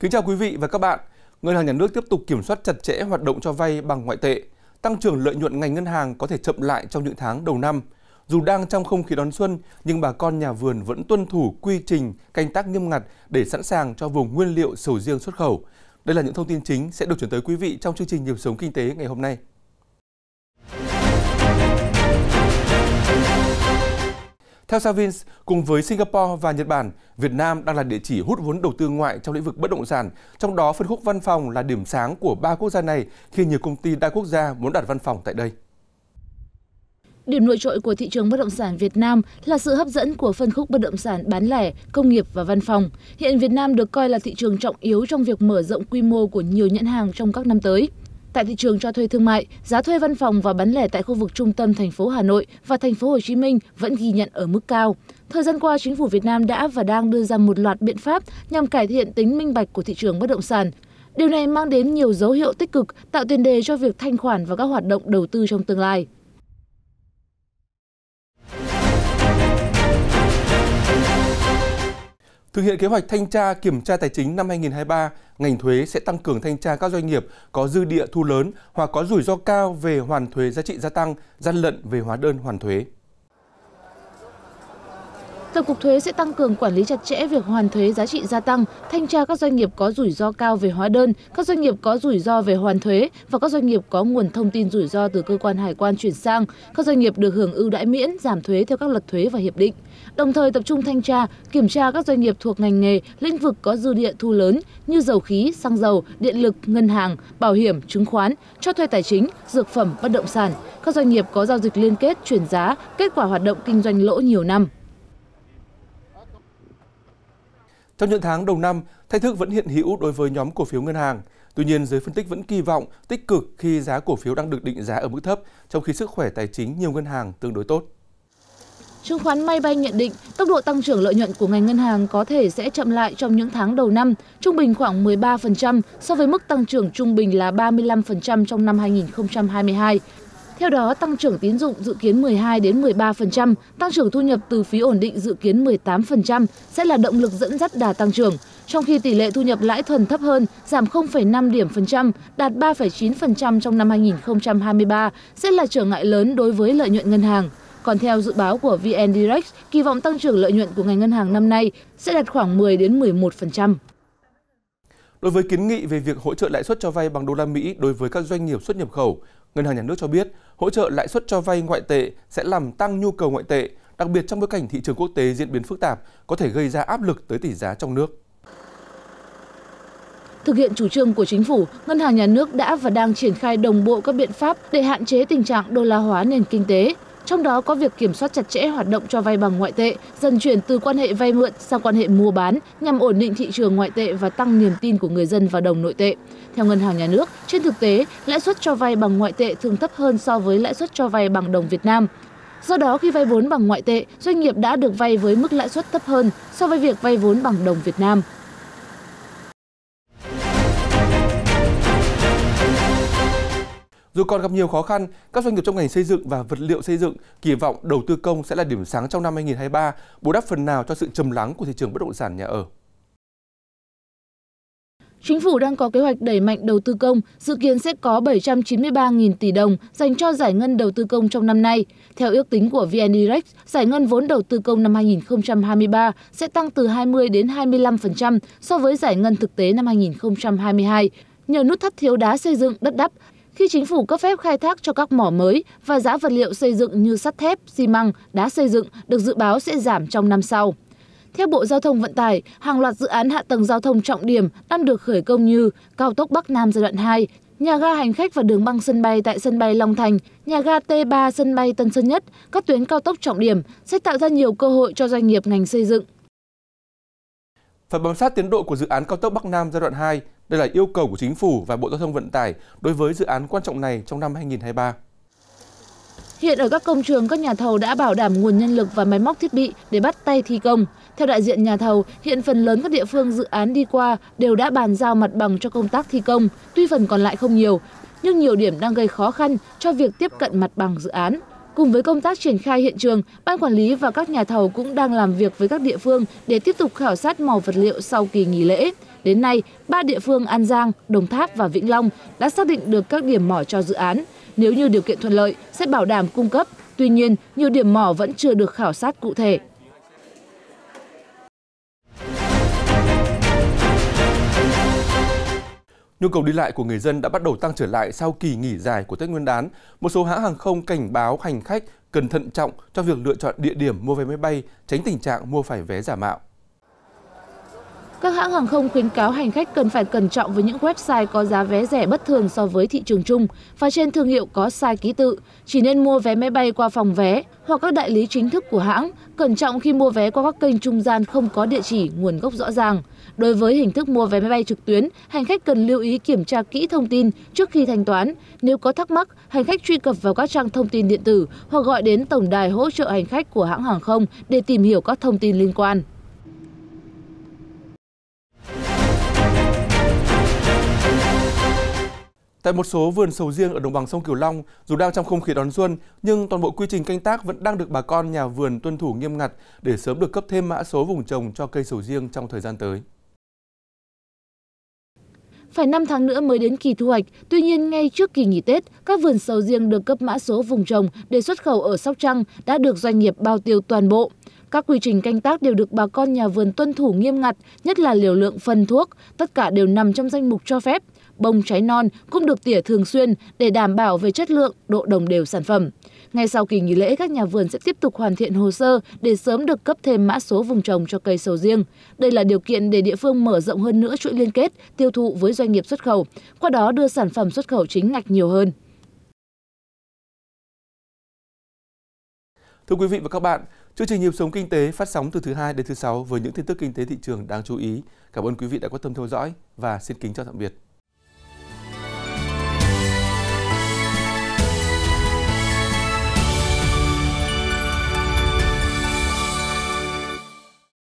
Kính chào quý vị và các bạn. Ngân hàng nhà nước tiếp tục kiểm soát chặt chẽ hoạt động cho vay bằng ngoại tệ. Tăng trưởng lợi nhuận ngành ngân hàng có thể chậm lại trong những tháng đầu năm. Dù đang trong không khí đón xuân, nhưng bà con nhà vườn vẫn tuân thủ quy trình canh tác nghiêm ngặt để sẵn sàng cho vùng nguyên liệu sầu riêng xuất khẩu. Đây là những thông tin chính sẽ được chuyển tới quý vị trong chương trình Nhịp sống kinh tế ngày hôm nay. Theo Savins, cùng với Singapore và Nhật Bản, Việt Nam đang là địa chỉ hút vốn đầu tư ngoại trong lĩnh vực bất động sản, trong đó phân khúc văn phòng là điểm sáng của ba quốc gia này khi nhiều công ty đa quốc gia muốn đặt văn phòng tại đây. Điểm nổi trội của thị trường bất động sản Việt Nam là sự hấp dẫn của phân khúc bất động sản bán lẻ, công nghiệp và văn phòng. Hiện Việt Nam được coi là thị trường trọng yếu trong việc mở rộng quy mô của nhiều nhãn hàng trong các năm tới. Tại thị trường cho thuê thương mại, giá thuê văn phòng và bán lẻ tại khu vực trung tâm thành phố Hà Nội và thành phố Hồ Chí Minh vẫn ghi nhận ở mức cao. Thời gian qua, chính phủ Việt Nam đã và đang đưa ra một loạt biện pháp nhằm cải thiện tính minh bạch của thị trường bất động sản. Điều này mang đến nhiều dấu hiệu tích cực, tạo tiền đề cho việc thanh khoản và các hoạt động đầu tư trong tương lai. Thực hiện kế hoạch thanh tra kiểm tra tài chính năm 2023, ngành thuế sẽ tăng cường thanh tra các doanh nghiệp có dư địa thu lớn hoặc có rủi ro cao về hoàn thuế giá trị gia tăng, gian lận về hóa đơn hoàn thuế. Tổng cục thuế sẽ tăng cường quản lý chặt chẽ việc hoàn thuế giá trị gia tăng, thanh tra các doanh nghiệp có rủi ro cao về hóa đơn, các doanh nghiệp có rủi ro về hoàn thuế và các doanh nghiệp có nguồn thông tin rủi ro từ cơ quan hải quan chuyển sang, các doanh nghiệp được hưởng ưu đãi miễn giảm thuế theo các luật thuế và hiệp định. Đồng thời tập trung thanh tra, kiểm tra các doanh nghiệp thuộc ngành nghề, lĩnh vực có dư địa thu lớn như dầu khí, xăng dầu, điện lực, ngân hàng, bảo hiểm, chứng khoán, cho thuê tài chính, dược phẩm, bất động sản, các doanh nghiệp có giao dịch liên kết chuyển giá, kết quả hoạt động kinh doanh lỗ nhiều năm. Trong những tháng đầu năm, thách thức vẫn hiện hữu đối với nhóm cổ phiếu ngân hàng. Tuy nhiên, giới phân tích vẫn kỳ vọng tích cực khi giá cổ phiếu đang được định giá ở mức thấp, trong khi sức khỏe tài chính nhiều ngân hàng tương đối tốt. Chứng khoán Maybank nhận định tốc độ tăng trưởng lợi nhuận của ngành ngân hàng có thể sẽ chậm lại trong những tháng đầu năm, trung bình khoảng 13% so với mức tăng trưởng trung bình là 35% trong năm 2022. Theo đó, tăng trưởng tín dụng dự kiến 12 đến 13%, tăng trưởng thu nhập từ phí ổn định dự kiến 18% sẽ là động lực dẫn dắt đà tăng trưởng, trong khi tỷ lệ thu nhập lãi thuần thấp hơn, giảm 0,5 điểm phần trăm, đạt 3,9% trong năm 2023 sẽ là trở ngại lớn đối với lợi nhuận ngân hàng. Còn theo dự báo của VN Direct, kỳ vọng tăng trưởng lợi nhuận của ngành ngân hàng năm nay sẽ đạt khoảng 10 đến 11%. Đối với kiến nghị về việc hỗ trợ lãi suất cho vay bằng đô la Mỹ đối với các doanh nghiệp xuất nhập khẩu, Ngân hàng Nhà nước cho biết, hỗ trợ lãi suất cho vay ngoại tệ sẽ làm tăng nhu cầu ngoại tệ, đặc biệt trong bối cảnh thị trường quốc tế diễn biến phức tạp, có thể gây ra áp lực tới tỷ giá trong nước. Thực hiện chủ trương của chính phủ, Ngân hàng Nhà nước đã và đang triển khai đồng bộ các biện pháp để hạn chế tình trạng đô la hóa nền kinh tế, trong đó có việc kiểm soát chặt chẽ hoạt động cho vay bằng ngoại tệ dần chuyển từ quan hệ vay mượn sang quan hệ mua bán nhằm ổn định thị trường ngoại tệ và tăng niềm tin của người dân vào đồng nội tệ theo ngân hàng nhà nước trên thực tế lãi suất cho vay bằng ngoại tệ thường thấp hơn so với lãi suất cho vay bằng đồng việt nam Do đó, khi vay vốn bằng ngoại tệ, doanh nghiệp đã được vay với mức lãi suất thấp hơn so với việc vay vốn bằng đồng Việt Nam. Dù còn gặp nhiều khó khăn, các doanh nghiệp trong ngành xây dựng và vật liệu xây dựng kỳ vọng đầu tư công sẽ là điểm sáng trong năm 2023, bù đắp phần nào cho sự trầm lắng của thị trường bất động sản nhà ở. Chính phủ đang có kế hoạch đẩy mạnh đầu tư công, dự kiến sẽ có 793.000 tỷ đồng dành cho giải ngân đầu tư công trong năm nay. Theo ước tính của VN Direct, giải ngân vốn đầu tư công năm 2023 sẽ tăng từ 20 đến 25% so với giải ngân thực tế năm 2022. Nhờ nút thắt thiếu đá xây dựng đất đắp, khi chính phủ cấp phép khai thác cho các mỏ mới và giá vật liệu xây dựng như sắt thép, xi măng, đá xây dựng được dự báo sẽ giảm trong năm sau. Theo Bộ Giao thông Vận tải, hàng loạt dự án hạ tầng giao thông trọng điểm đang được khởi công như cao tốc Bắc Nam giai đoạn 2, nhà ga hành khách và đường băng sân bay tại sân bay Long Thành, nhà ga T3 sân bay Tân Sơn Nhất, các tuyến cao tốc trọng điểm sẽ tạo ra nhiều cơ hội cho doanh nghiệp ngành xây dựng. Phải bám sát tiến độ của dự án cao tốc Bắc Nam giai đoạn 2, đây là yêu cầu của Chính phủ và Bộ Giao thông Vận tải đối với dự án quan trọng này trong năm 2023. Hiện ở các công trường, các nhà thầu đã bảo đảm nguồn nhân lực và máy móc thiết bị để bắt tay thi công. Theo đại diện nhà thầu, hiện phần lớn các địa phương dự án đi qua đều đã bàn giao mặt bằng cho công tác thi công. Tuy phần còn lại không nhiều, nhưng nhiều điểm đang gây khó khăn cho việc tiếp cận mặt bằng dự án. Cùng với công tác triển khai hiện trường, ban quản lý và các nhà thầu cũng đang làm việc với các địa phương để tiếp tục khảo sát mỏ vật liệu sau kỳ nghỉ lễ. Đến nay, ba địa phương An Giang, Đồng Tháp và Vĩnh Long đã xác định được các điểm mỏ cho dự án. Nếu như điều kiện thuận lợi, sẽ bảo đảm cung cấp. Tuy nhiên, nhiều điểm mỏ vẫn chưa được khảo sát cụ thể. Nhu cầu đi lại của người dân đã bắt đầu tăng trở lại sau kỳ nghỉ dài của Tết Nguyên đán. Một số hãng hàng không cảnh báo hành khách cần thận trọng trong việc lựa chọn địa điểm mua vé máy bay, tránh tình trạng mua phải vé giả mạo. Các hãng hàng không khuyến cáo hành khách cần phải cẩn trọng với những website có giá vé rẻ bất thường so với thị trường chung và trên thương hiệu có sai ký tự, chỉ nên mua vé máy bay qua phòng vé hoặc các đại lý chính thức của hãng, cẩn trọng khi mua vé qua các kênh trung gian không có địa chỉ, nguồn gốc rõ ràng. Đối với hình thức mua vé máy bay trực tuyến, hành khách cần lưu ý kiểm tra kỹ thông tin trước khi thanh toán. Nếu có thắc mắc, hành khách truy cập vào các trang thông tin điện tử hoặc gọi đến tổng đài hỗ trợ hành khách của hãng hàng không để tìm hiểu các thông tin liên quan. Tại một số vườn sầu riêng ở đồng bằng sông Cửu Long, dù đang trong không khí đón xuân, nhưng toàn bộ quy trình canh tác vẫn đang được bà con nhà vườn tuân thủ nghiêm ngặt để sớm được cấp thêm mã số vùng trồng cho cây sầu riêng trong thời gian tới. Phải 5 tháng nữa mới đến kỳ thu hoạch, tuy nhiên ngay trước kỳ nghỉ Tết, các vườn sầu riêng được cấp mã số vùng trồng để xuất khẩu ở Sóc Trăng đã được doanh nghiệp bao tiêu toàn bộ. Các quy trình canh tác đều được bà con nhà vườn tuân thủ nghiêm ngặt, nhất là liều lượng phân thuốc, tất cả đều nằm trong danh mục cho phép. Bông trái non cũng được tỉa thường xuyên để đảm bảo về chất lượng, độ đồng đều sản phẩm. Ngay sau kỳ nghỉ lễ, các nhà vườn sẽ tiếp tục hoàn thiện hồ sơ để sớm được cấp thêm mã số vùng trồng cho cây sầu riêng. Đây là điều kiện để địa phương mở rộng hơn nữa chuỗi liên kết, tiêu thụ với doanh nghiệp xuất khẩu, qua đó đưa sản phẩm xuất khẩu chính ngạch nhiều hơn. Thưa quý vị và các bạn, Chương trình nhịp sống kinh tế phát sóng từ thứ hai đến thứ sáu với những tin tức kinh tế thị trường đáng chú ý. Cảm ơn quý vị đã quan tâm theo dõi và xin kính chào tạm biệt.